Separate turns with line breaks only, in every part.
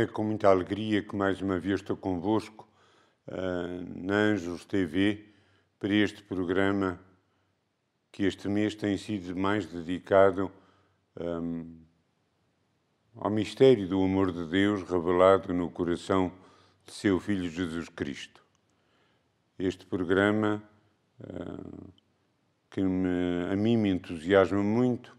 É com muita alegria que mais uma vez estou convosco uh, na Anjos TV para este programa que este mês tem sido mais dedicado um, ah, ao mistério do amor de Deus revelado no coração de seu Filho Jesus Cristo. Este programa uh, que me, a mim me entusiasma muito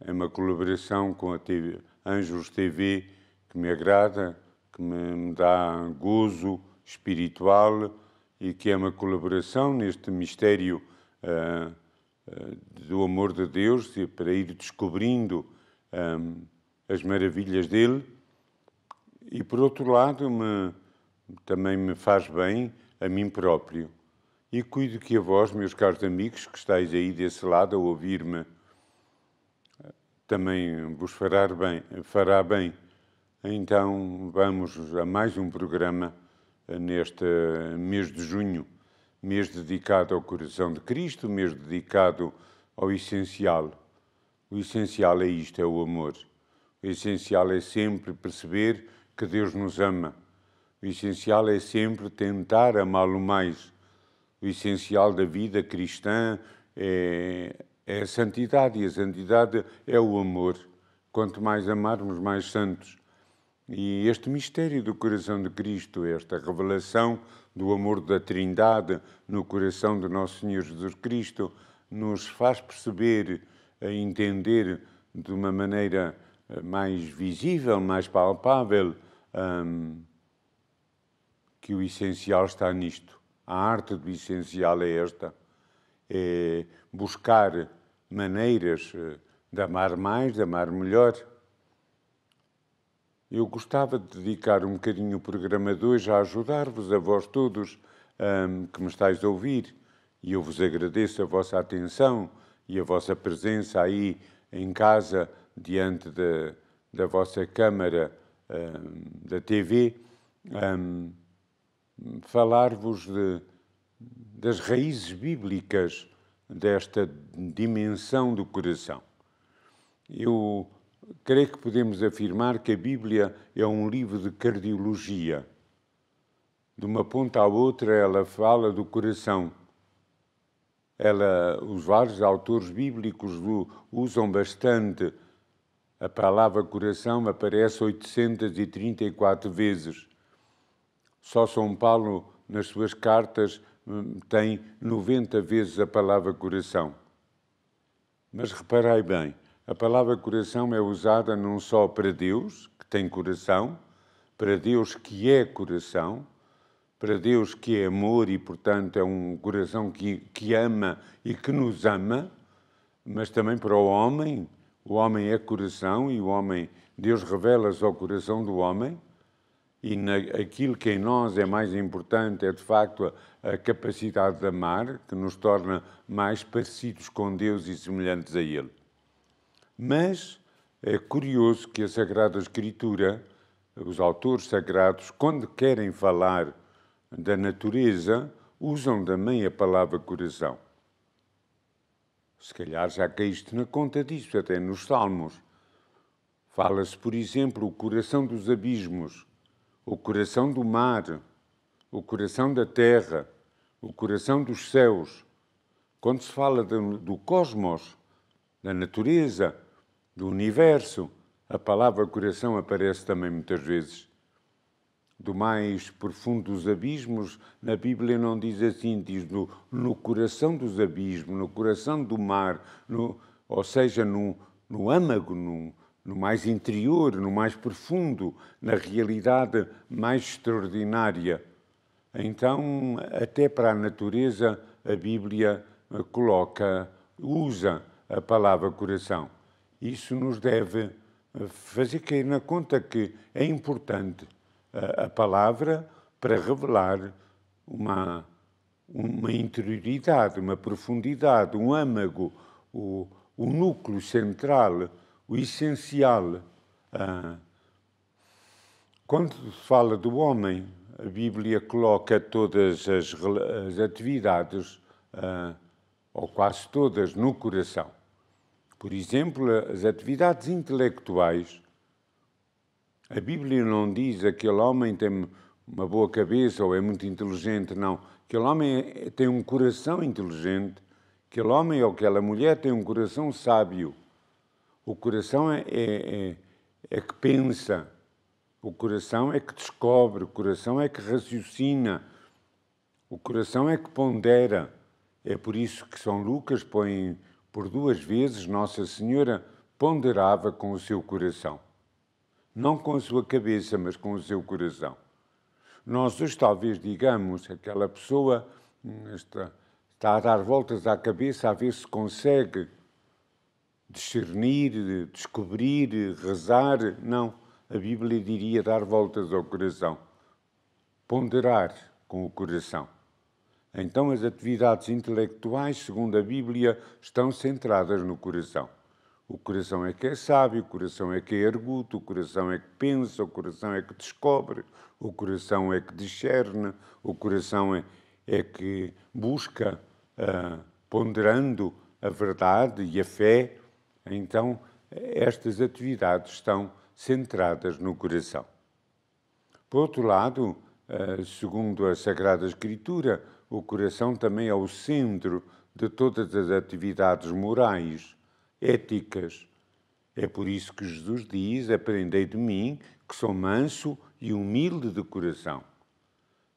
é uma colaboração com a TV, Anjos TV que me agrada, que me dá gozo espiritual e que é uma colaboração neste mistério uh, uh, do amor de Deus e para ir descobrindo um, ah, as maravilhas dele. E por outro lado, me, também me faz bem a mim próprio. E cuido que a vós, meus caros amigos, que estáis aí desse lado a ouvir-me, também vos fará bem. Fará bem. Então vamos a mais um programa eh, neste eh, mês de junho, mês dedicado ao coração de Cristo, mês dedicado ao essencial. O essencial é isto, é o amor. O essencial é sempre perceber que Deus nos ama. O essencial é sempre tentar amá-lo mais. O essencial da vida cristã é, é a santidade, e a santidade é o amor. Quanto mais amarmos, mais santos. E este mistério do coração de Cristo, esta revelação do amor da Trindade no coração do nosso Senhor Jesus Cristo, nos faz perceber, a entender de uma maneira eh, mais visível, mais palpável, hum, que o essencial está nisto. A arte do essencial é esta: é buscar maneiras eh, de amar mais, de amar melhor eu gostava de dedicar um bocadinho o programa de hoje a ajudar-vos, a vós todos um, que me estáis a ouvir, e eu vos agradeço a vossa atenção e a vossa presença aí em casa, diante de, da vossa câmara um, da TV, um, falar-vos das raízes bíblicas desta dimensão do coração. Eu creio que podemos afirmar que a Bíblia é um livro de cardiologia. De uma ponta à outra, ela fala do coração. Ela, os vários autores bíblicos usam bastante a palavra coração, aparece 834 vezes. Só São Paulo, nas suas cartas, hum, tem 90 vezes a palavra coração. Mas reparei bem, a palavra coração é usada não só para Deus, que tem coração, para Deus que é coração, para Deus que é amor e, portanto, é um coração que, que ama e que nos ama, mas também para o homem. O homem é coração e o homem, Deus revela-se ao coração do homem. E aquilo que em nós é mais importante é, de facto, a capacidade de amar, que nos torna mais parecidos com Deus e semelhantes a Ele. Mas é curioso que a Sagrada Escritura, os autores sagrados, quando querem falar da natureza, usam também a palavra coração. Se calhar já caíste na conta disso, até nos Salmos. Fala-se, por exemplo, o coração dos abismos, o coração do mar, o coração da terra, o coração dos céus. Quando se fala do cosmos, da natureza, do universo. A palavra coração aparece também muitas vezes. Do mais profundo dos abismos, na Bíblia não diz assim, diz no, no coração dos abismos, no coração do mar, no, ou seja, no, no âmago, no, no mais interior, no mais profundo, na realidade mais extraordinária. Então, até para a natureza, a Bíblia eh, coloca, usa a palavra coração isso nos deve eh, fazer cair na conta que é importante a, eh, a palavra para revelar uma, uma interioridade, uma profundidade, um âmago, o, o núcleo central, o essencial. Ah, quando se fala do homem, a Bíblia coloca todas as, as atividades, ah, ou quase todas, no coração. Por exemplo, as atividades intelectuais. A Bíblia não diz aquele homem tem uma boa cabeça ou é muito inteligente, não. Aquele homem é, tem um coração inteligente, aquele homem ou aquela mulher tem um coração sábio. O coração é, é, é, é que pensa, o coração é que descobre, o coração é que raciocina, o coração é que pondera. É por isso que São Lucas põe por duas vezes Nossa Senhora ponderava com o seu coração. Não com a sua cabeça, mas com o seu coração. Nós hoje talvez digamos, aquela pessoa hum, está, está a dar voltas à cabeça a ver se consegue discernir, descobrir, rezar. Não, a Bíblia diria dar voltas ao coração. Ponderar com o coração. Então, as atividades intelectuais, segundo a Bíblia, estão centradas no coração. O coração é que é sábio, o coração é que é arguto, o coração é que pensa, o coração é que descobre, o coração é que discerne, o coração é, é que busca, ah, ponderando a verdade e a fé. Então, estas atividades estão centradas no coração. Por outro lado, ah, segundo a Sagrada Escritura, o coração também é o centro de todas as atividades morais, éticas. É por isso que Jesus diz: Aprendei de mim, que sou manso e humilde de coração.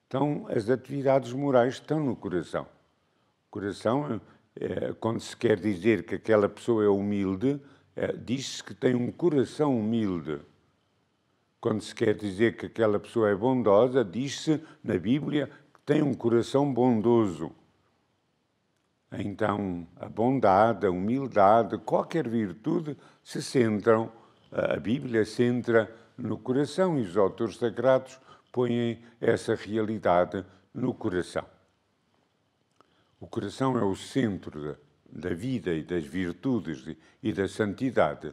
Então, as atividades morais estão no coração. O coração, é, quando se quer dizer que aquela pessoa é humilde, é, diz-se que tem um coração humilde. Quando se quer dizer que aquela pessoa é bondosa, diz-se na Bíblia tem um coração bondoso. Então, a bondade, a humildade, qualquer virtude se centram, a Bíblia centra no coração e os autores sagrados põem essa realidade no coração. O coração é o centro da, vida e das virtudes e da santidade.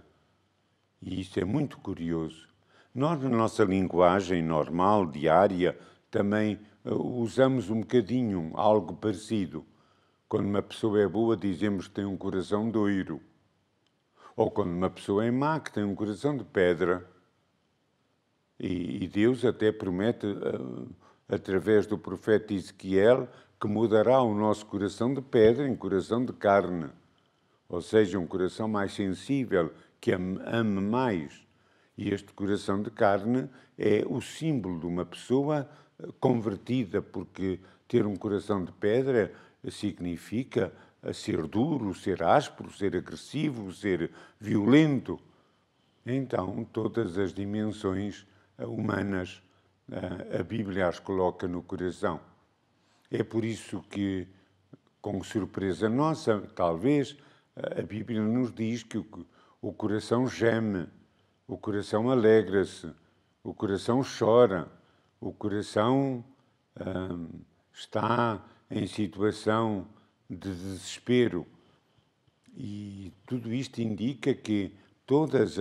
E isso é muito curioso. Nós, na nossa linguagem normal, diária, também eh, usamos um bocadinho algo parecido. Quando uma pessoa é boa, dizemos que tem um coração de ouro. Ou quando uma pessoa é má, que tem um coração de pedra. E, e Deus até promete, uh, através do profeta Ezequiel, que mudará o nosso coração de pedra em coração de carne. Ou seja, um coração mais sensível, que ame, ame mais. E este coração de carne é o símbolo de uma pessoa convertida, porque ter um coração de pedra significa ser duro, ser áspero, ser agressivo, ser violento. Então, todas as dimensões eh, humanas eh, a Bíblia as coloca no coração. É por isso que, com surpresa nossa, talvez, eh, a Bíblia nos diz que o coração geme, o coração alegra-se, o coração chora o coração hum, está em situação de desespero. E tudo isto indica que todos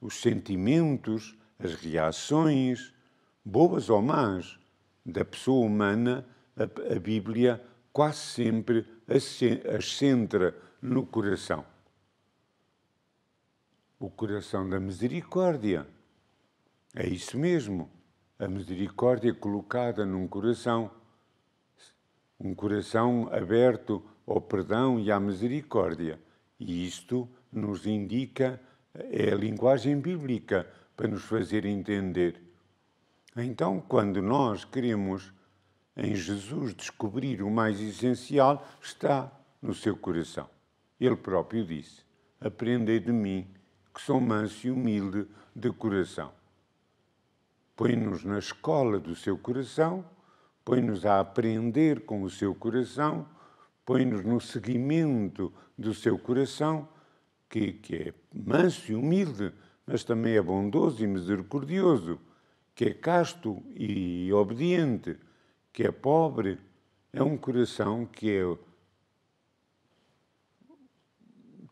os sentimentos, as reações, boas ou más, da pessoa humana, a, a Bíblia quase sempre as centra no coração. O coração da misericórdia. É isso mesmo a misericórdia colocada num coração, um coração aberto ao perdão e à misericórdia. E isto nos indica, é a linguagem bíblica para nos fazer entender. Então, quando nós queremos em Jesus descobrir o mais essencial, está no seu coração. Ele próprio disse: Aprendei de mim, que sou manso e humilde de coração põe-nos na escola do seu coração, põe-nos a aprender com o seu coração, põe-nos no seguimento do seu coração, que, que é manso e humilde, mas também é bondoso e misericordioso, que é casto e obediente, que é pobre, é um coração que é,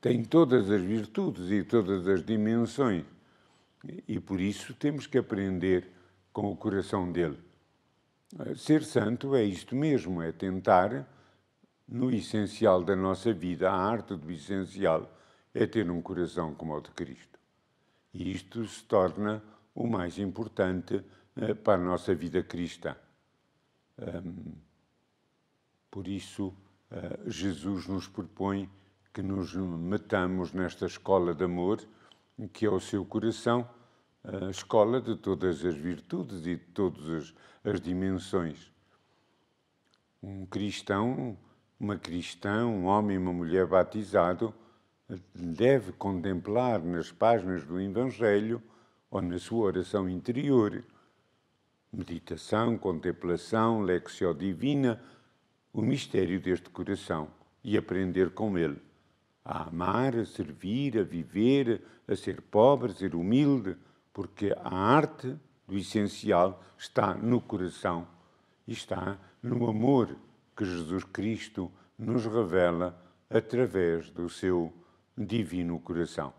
tem todas as virtudes e todas as dimensões. E por isso temos que aprender com o coração dele. Eh, ser santo é isto mesmo, é tentar, no essencial da nossa vida, a arte do essencial é ter um coração como o de Cristo. E isto se torna o mais importante eh, para a nossa vida cristã. Por isso, eh, Jesus nos propõe que nos metamos nesta escola de amor que é o seu coração, a escola de todas as virtudes e de todas as, as dimensões. Um cristão, uma cristã, um homem e uma mulher batizado deve contemplar nas páginas do Evangelho ou na sua oração interior meditação, contemplação, lexio divina, o mistério deste coração e aprender com ele a amar, a servir, a viver, a ser pobre, a ser humilde, porque a arte do essencial está no coração e está no amor que Jesus Cristo nos revela através do seu divino coração.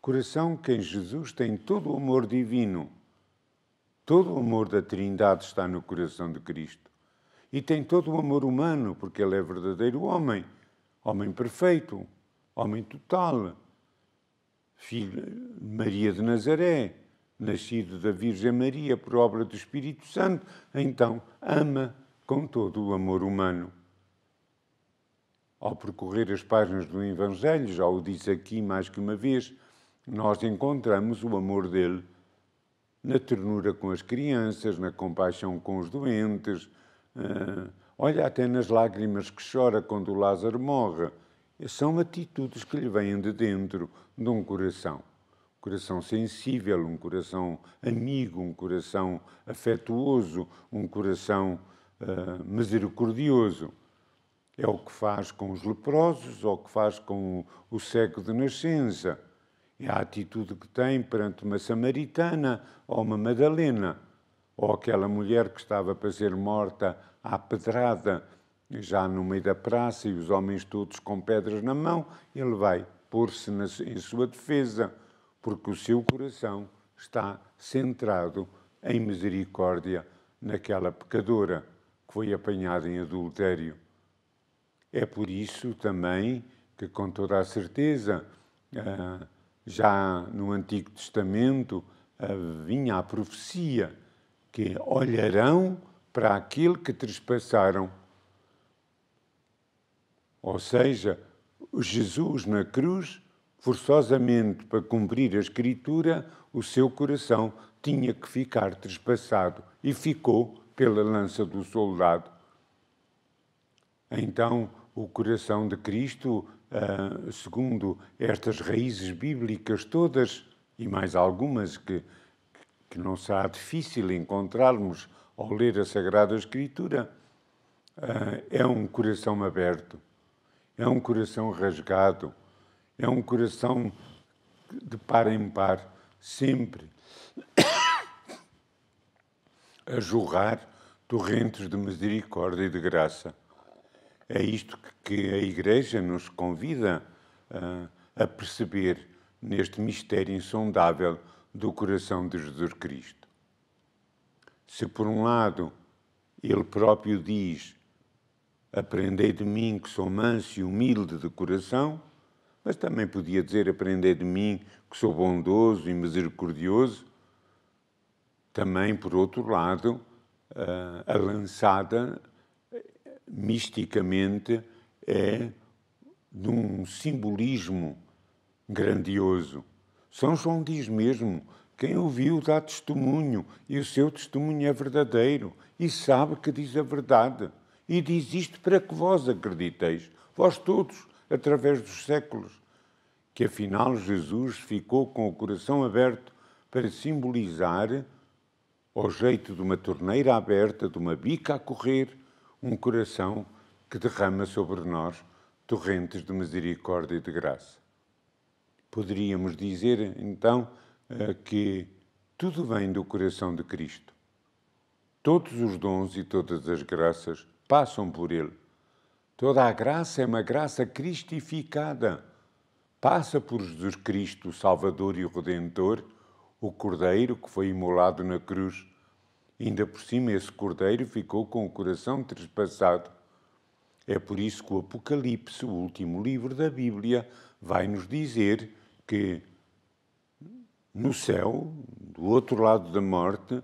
Coração que em Jesus tem todo o amor divino. Todo o amor da Trindade está no coração de Cristo. E tem todo o amor humano, porque ele é verdadeiro homem, homem perfeito, homem total, filho de Maria de Nazaré, nascido da Virgem Maria por obra do Espírito Santo, então ama com todo o amor humano. Ao percorrer as páginas do Evangelho, já o disse aqui mais que uma vez, nós encontramos o amor dele na ternura com as crianças, na compaixão com os doentes. Uh, olha, até nas lágrimas que chora quando o Lázaro morre, são atitudes que lhe vêm de dentro de um coração. Um coração sensível, um coração amigo, um coração afetuoso, um coração uh, misericordioso. É o que faz com os leprosos, é o que faz com o cego de nascença. É a atitude que tem perante uma samaritana ou uma madalena, ou aquela mulher que estava para ser morta à pedrada já no meio da praça, e os homens todos com pedras na mão, ele vai pôr-se em sua defesa, porque o seu coração está centrado em misericórdia naquela pecadora que foi apanhada em adultério. É por isso também que, com toda a certeza, ah, já no Antigo Testamento ah, vinha a profecia que olharão para aquele que trespassaram ou seja, Jesus na cruz, forçosamente para cumprir a Escritura, o seu coração tinha que ficar trespassado e ficou pela lança do soldado. Então, o coração de Cristo, ah, segundo estas raízes bíblicas todas, e mais algumas que, que não será difícil encontrarmos ao ler a Sagrada Escritura, ah, é um coração aberto é um coração rasgado, é um coração de par em par, sempre a jorrar torrentes de misericórdia e de graça. É isto que a Igreja nos convida a, ah, a perceber neste mistério insondável do coração de Jesus Cristo. Se por um lado ele próprio diz Aprendei de mim que sou manso e humilde de coração, mas também podia dizer: Aprendei de mim que sou bondoso e misericordioso. Também, por outro lado, ah, a lançada misticamente é de um simbolismo grandioso. São João diz mesmo: quem ouviu dá testemunho, e o seu testemunho é verdadeiro, e sabe que diz a verdade e diz isto para que vós acrediteis, vós todos, através dos séculos, que afinal Jesus ficou com o coração aberto para simbolizar, ao jeito de uma torneira aberta, de uma bica a correr, um coração que derrama sobre nós torrentes de misericórdia e de graça. Poderíamos dizer, então, eh, que tudo vem do coração de Cristo. Todos os dons e todas as graças passam por ele. Toda a graça é uma graça cristificada. Passa por Jesus Cristo, Salvador e Redentor, o Cordeiro que foi imolado na cruz. Ainda por cima, esse Cordeiro ficou com o coração trespassado. É por isso que o Apocalipse, o último livro da Bíblia, vai nos dizer que no céu, do outro lado da morte,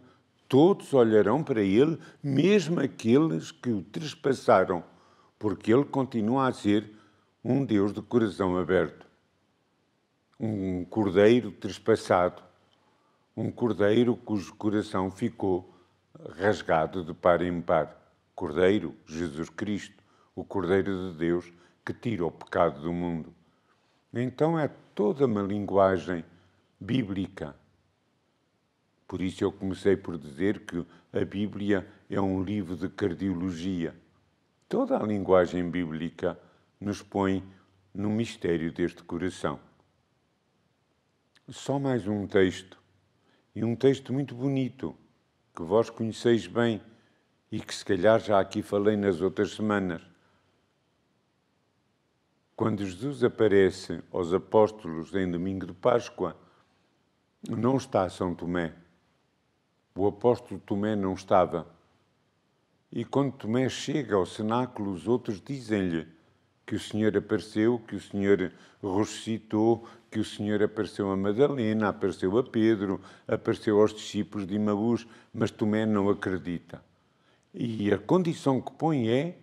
todos olharão para ele, mesmo aqueles que o trespassaram, porque ele continua a ser um Deus de coração aberto, um cordeiro trespassado, um cordeiro cujo coração ficou rasgado de par em par. Cordeiro, Jesus Cristo, o Cordeiro de Deus que tira o pecado do mundo. Então é toda uma linguagem bíblica por isso eu comecei por dizer que a Bíblia é um livro de cardiologia. Toda a linguagem bíblica nos põe no mistério deste coração. Só mais um texto, e um texto muito bonito, que vós conheceis bem e que se calhar já aqui falei nas outras semanas. Quando Jesus aparece aos apóstolos em domingo de Páscoa, não está São Tomé, o apóstolo Tomé não estava. E quando Tomé chega ao cenáculo, os outros dizem-lhe que o Senhor apareceu, que o Senhor ressuscitou, que o Senhor apareceu a Madalena, apareceu a Pedro, apareceu aos discípulos de Imaús, mas Tomé não acredita. E a condição que põe é: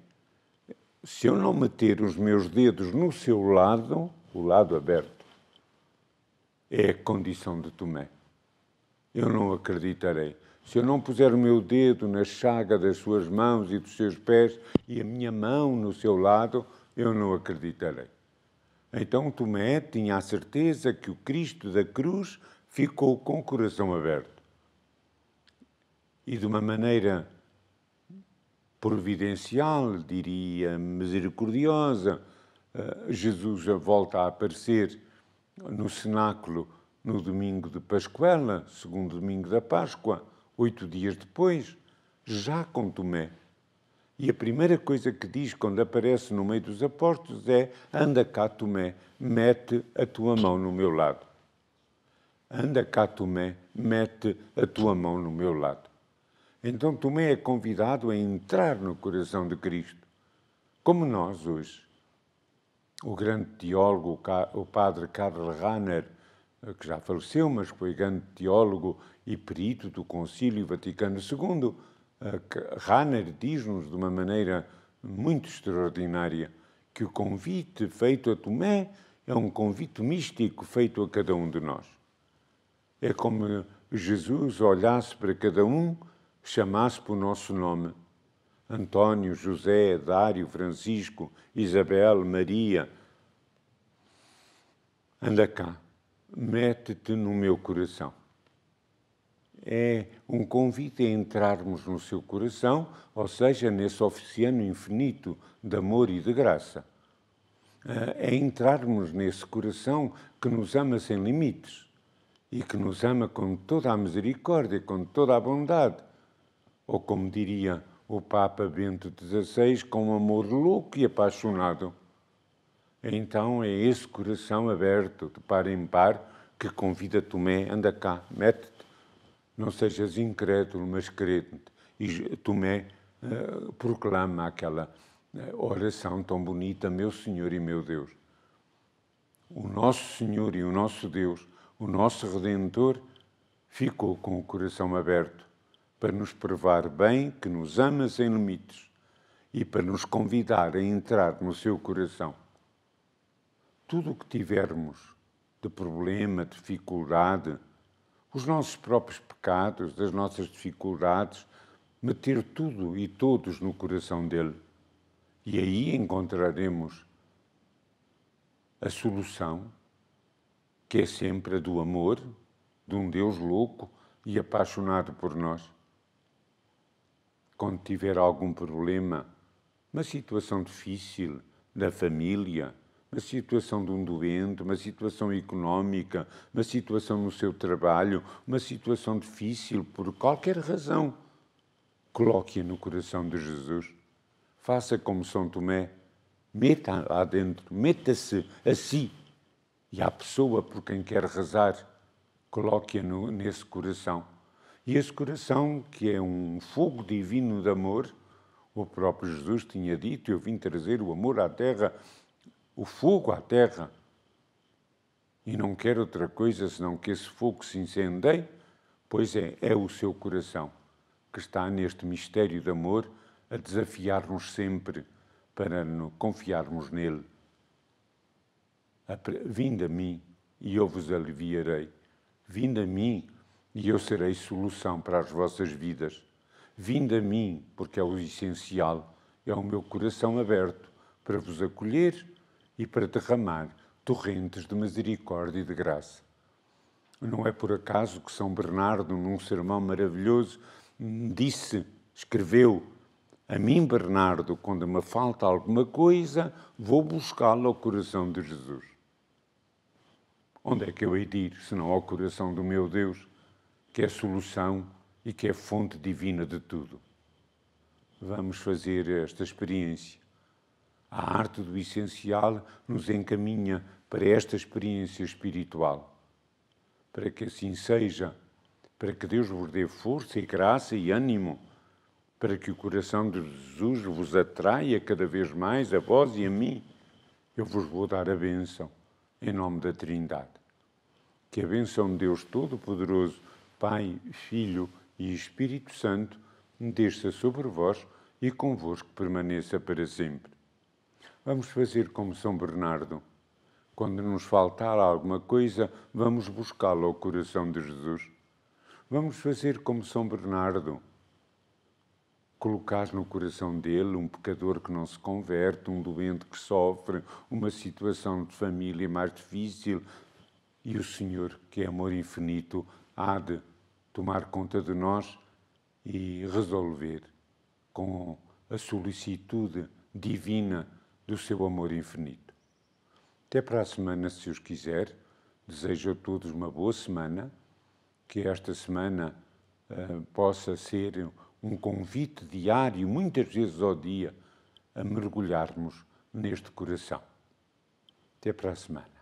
se eu não meter os meus dedos no seu lado, o lado aberto, é a condição de Tomé eu não acreditarei. Se eu não puser o meu dedo na chaga das suas mãos e dos seus pés e a minha mão no seu lado, eu não acreditarei. Então Tomé tinha a certeza que o Cristo da cruz ficou com o coração aberto. E de uma maneira providencial, diria misericordiosa, eh, Jesus volta a aparecer no cenáculo no domingo de Pascuela, segundo domingo da Páscoa, oito dias depois, já com Tomé. E a primeira coisa que diz quando aparece no meio dos apóstolos é: Anda cá, Tomé, mete a tua mão no meu lado. Anda cá, Tomé, mete a tua mão no meu lado. Então Tomé é convidado a entrar no coração de Cristo, como nós hoje. O grande teólogo, o padre Karl Rahner, eh, que já faleceu, mas foi grande teólogo e perito do Concílio Vaticano II, eh, Rahner diz-nos de uma maneira muito extraordinária que o convite feito a Tomé é um convite místico feito a cada um de nós. É como Jesus olhasse para cada um, chamasse pelo nosso nome. António, José, Dário, Francisco, Isabel, Maria. Anda cá mete-te no meu coração. É um convite a entrarmos no seu coração, ou seja, nesse oceano infinito de amor e de graça. É entrarmos nesse coração que nos ama sem limites e que nos ama com toda a misericórdia, com toda a bondade. Ou como diria o Papa Bento XVI, com um amor louco e apaixonado. Então é esse coração aberto de par em par que convida Tomé, anda cá, mete-te, não sejas incrédulo, mas crente. E Tomé uh, proclama aquela eh, oração tão bonita, meu Senhor e meu Deus. O nosso Senhor e o nosso Deus, o nosso Redentor, ficou com o coração aberto para nos provar bem que nos ama sem limites e para nos convidar a entrar no seu coração tudo o que tivermos de problema, dificuldade, os nossos próprios pecados, das nossas dificuldades, meter tudo e todos no coração dele. E aí encontraremos a solução, que é sempre a do amor, de um Deus louco e apaixonado por nós. Quando tiver algum problema, uma situação difícil da família, uma situação de um doente, uma situação económica, uma situação no seu trabalho, uma situação difícil, por qualquer razão, coloque-a no coração de Jesus. Faça como São Tomé, meta lá dentro, meta-se a si e à pessoa por quem quer rezar, coloque-a nesse coração. E esse coração, que é um fogo divino de amor, o próprio Jesus tinha dito: Eu vim trazer o amor à terra o fogo à terra e não quer outra coisa senão que esse fogo se incendeie, pois é, é o seu coração que está neste mistério de amor a desafiar-nos sempre para confiarmos nele. Vinde a mim e eu vos aliviarei. Vinde a mim e eu serei solução para as vossas vidas. Vinde a mim, porque é o essencial, é o meu coração aberto para vos acolher e para derramar torrentes de misericórdia e de graça. Não é por acaso que São Bernardo, num sermão maravilhoso, disse, escreveu, a mim, Bernardo, quando me falta alguma coisa, vou buscá-la ao coração de Jesus. Onde é que eu hei de ir, senão ao coração do meu Deus, que é solução e que é fonte divina de tudo? Vamos fazer esta experiência. A arte do essencial nos encaminha para esta experiência espiritual. Para que assim seja, para que Deus vos dê força e graça e ânimo, para que o coração de Jesus vos atraia cada vez mais a vós e a mim, eu vos vou dar a bênção, em nome da Trindade. Que a bênção de Deus Todo-Poderoso, Pai, Filho e Espírito Santo, desça sobre vós e convosco permaneça para sempre. Vamos fazer como São Bernardo. Quando nos faltar alguma coisa, vamos buscá-la ao coração de Jesus. Vamos fazer como São Bernardo. Colocar no coração dele um pecador que não se converte, um doente que sofre, uma situação de família mais difícil, e o Senhor, que é amor infinito, há de tomar conta de nós e resolver com a solicitude divina do seu amor infinito. Até para a semana, se os quiser. Desejo a todos uma boa semana, que esta semana uh, possa ser um convite diário, muitas vezes ao dia, a mergulharmos neste coração. Até para a semana.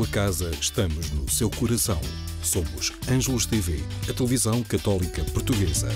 sua casa, estamos no seu coração. Somos Ângelos TV, a televisão católica portuguesa.